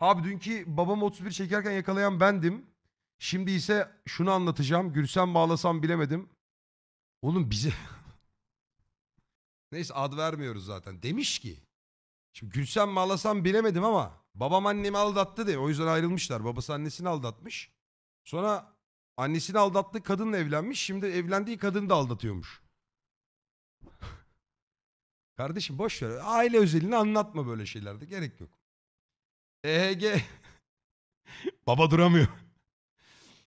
Abi dünkü babam 31 çekerken yakalayan bendim. Şimdi ise şunu anlatacağım. Gülsem bağlasam bilemedim. Oğlum bize... Neyse ad vermiyoruz zaten. Demiş ki. Şimdi Gülsem bağlasam bilemedim ama babam annemi aldattı diye. O yüzden ayrılmışlar. Babası annesini aldatmış. Sonra annesini aldattı kadınla evlenmiş. Şimdi evlendiği kadını da aldatıyormuş. Kardeşim boş ver. Aile özelini anlatma böyle şeylerde. Gerek yok. EHG. Baba duramıyor.